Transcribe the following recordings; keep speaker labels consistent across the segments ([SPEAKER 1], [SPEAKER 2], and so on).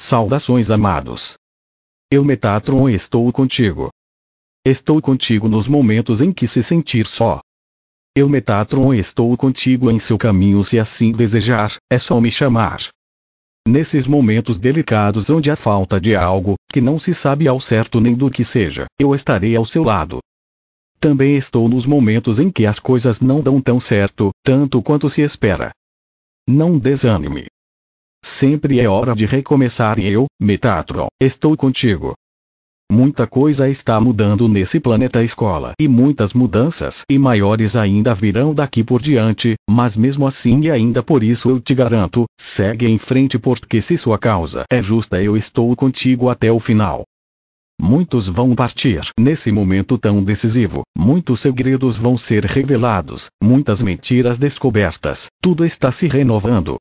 [SPEAKER 1] Saudações amados. Eu Metatron estou contigo. Estou contigo nos momentos em que se sentir só. Eu Metatron estou contigo em seu caminho se assim desejar, é só me chamar. Nesses momentos delicados onde há falta de algo, que não se sabe ao certo nem do que seja, eu estarei ao seu lado. Também estou nos momentos em que as coisas não dão tão certo, tanto quanto se espera. Não desânime. Sempre é hora de recomeçar e eu, Metatron, estou contigo. Muita coisa está mudando nesse planeta escola e muitas mudanças e maiores ainda virão daqui por diante, mas mesmo assim e ainda por isso eu te garanto, segue em frente porque se sua causa é justa eu estou contigo até o final. Muitos vão partir nesse momento tão decisivo, muitos segredos vão ser revelados, muitas mentiras descobertas, tudo está se renovando,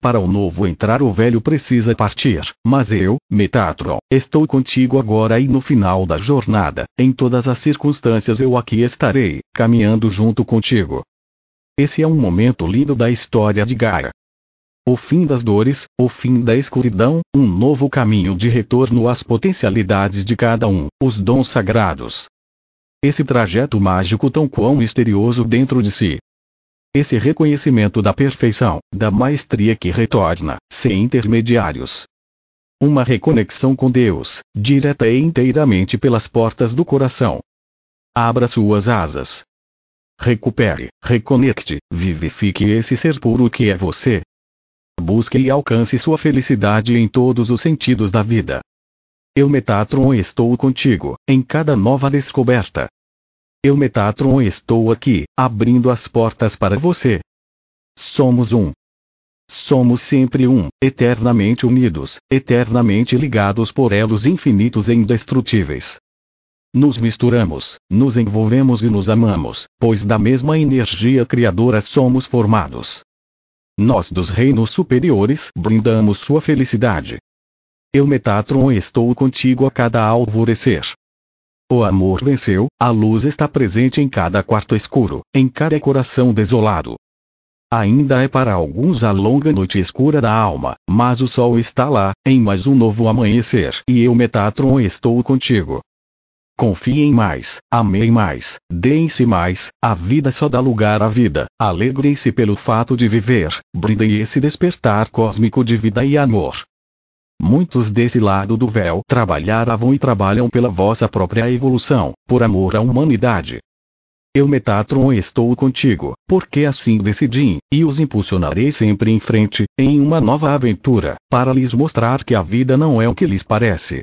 [SPEAKER 1] para o novo entrar o velho precisa partir, mas eu, Metatron, estou contigo agora e no final da jornada, em todas as circunstâncias eu aqui estarei, caminhando junto contigo. Esse é um momento lindo da história de Gaia. O fim das dores, o fim da escuridão, um novo caminho de retorno às potencialidades de cada um, os dons sagrados. Esse trajeto mágico tão quão misterioso dentro de si, esse reconhecimento da perfeição, da maestria que retorna, sem intermediários. Uma reconexão com Deus, direta e inteiramente pelas portas do coração. Abra suas asas. Recupere, reconecte, vivifique esse ser puro que é você. Busque e alcance sua felicidade em todos os sentidos da vida. Eu Metatron estou contigo, em cada nova descoberta. Eu Metatron estou aqui, abrindo as portas para você. Somos um. Somos sempre um, eternamente unidos, eternamente ligados por elos infinitos e indestrutíveis. Nos misturamos, nos envolvemos e nos amamos, pois da mesma energia criadora somos formados. Nós dos reinos superiores brindamos sua felicidade. Eu Metatron estou contigo a cada alvorecer. O amor venceu, a luz está presente em cada quarto escuro, em cada coração desolado. Ainda é para alguns a longa noite escura da alma, mas o sol está lá, em mais um novo amanhecer, e eu, Metatron, estou contigo. Confiem mais, amem mais, deem-se mais, a vida só dá lugar à vida, alegrem-se pelo fato de viver, brindem esse despertar cósmico de vida e amor. Muitos desse lado do véu trabalhavam e trabalham pela vossa própria evolução, por amor à humanidade. Eu Metatron estou contigo, porque assim decidi, e os impulsionarei sempre em frente, em uma nova aventura, para lhes mostrar que a vida não é o que lhes parece.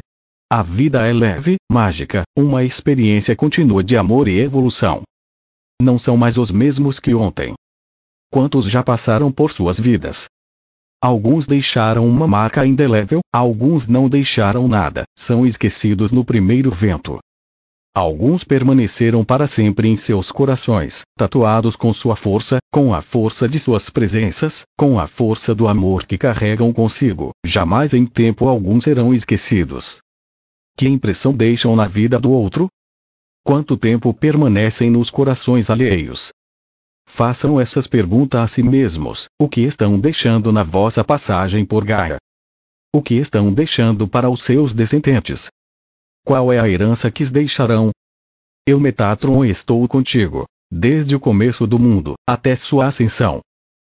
[SPEAKER 1] A vida é leve, mágica, uma experiência contínua de amor e evolução. Não são mais os mesmos que ontem. Quantos já passaram por suas vidas, Alguns deixaram uma marca indelével, alguns não deixaram nada, são esquecidos no primeiro vento. Alguns permaneceram para sempre em seus corações, tatuados com sua força, com a força de suas presenças, com a força do amor que carregam consigo, jamais em tempo algum serão esquecidos. Que impressão deixam na vida do outro? Quanto tempo permanecem nos corações alheios, Façam essas perguntas a si mesmos: o que estão deixando na vossa passagem por Gaia? O que estão deixando para os seus descendentes? Qual é a herança que deixarão? Eu, Metatron, estou contigo, desde o começo do mundo até sua ascensão.